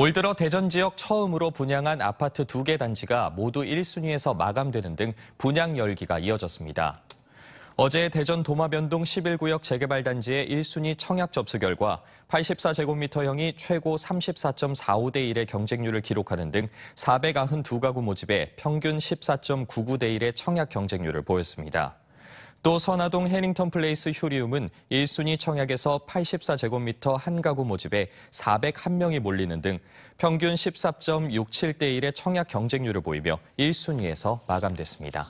올 들어 대전 지역 처음으로 분양한 아파트 두 개 단지가 모두 1순위에서 마감되는 등 분양 열기가 이어졌습니다. 어제 대전 도마변동 11구역 재개발 단지의 1순위 청약 접수 결과 84제곱미터형이 최고 34.45대 1의 경쟁률을 기록하는 등 492가구 모집에 평균 14.99대 1의 청약 경쟁률을 보였습니다. 또 선화동 해링턴 플레이스 휴리움은 1순위 청약에서 84제곱미터 한 가구 모집에 401명이 몰리는 등 평균 14.67대 1의 청약 경쟁률을 보이며 1순위에서 마감됐습니다.